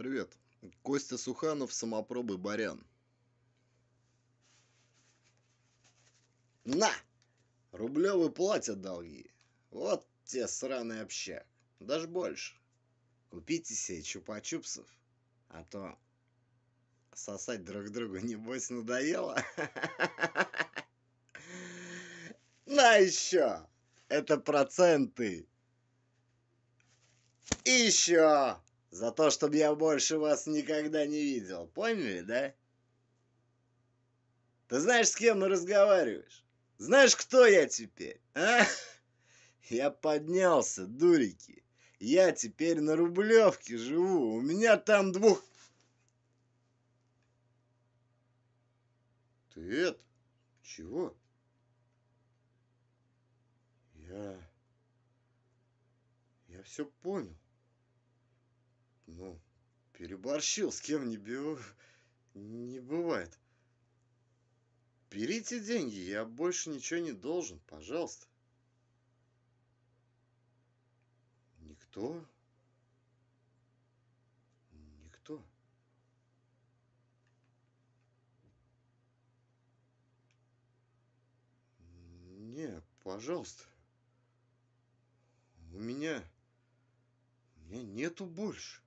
Привет. Костя Суханов, самопробы Барян. На! Рублевы платят долги. Вот те сраный общак. Даже больше. Купите себе чупа-чупсов, а то сосать друг друга небось надоело. На еще! Это проценты. И еще! За то, чтобы я больше вас никогда не видел. Поняли, да? Ты знаешь, с кем разговариваешь? Знаешь, кто я теперь, а? Я поднялся, дурики. Я теперь на Рублевке живу. У меня там двух... Ты это? Чего? Я... Я все понял. Переборщил, с кем не бью, не бывает. Берите деньги, я больше ничего не должен, пожалуйста. Никто? Никто. Не, пожалуйста. У меня... У меня нету больше.